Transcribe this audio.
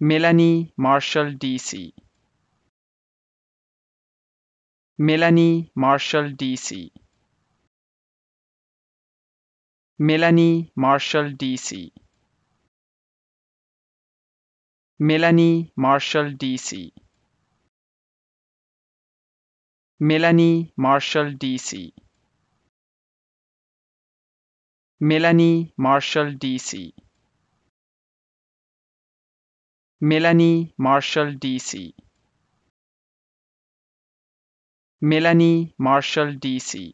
Melanie Marshall DC Melanie Marshall DC Melanie Marshall DC Melanie Marshall DC Melanie Marshall DC Melanie Marshall DC Melanie Marshall DC Melanie Marshall DC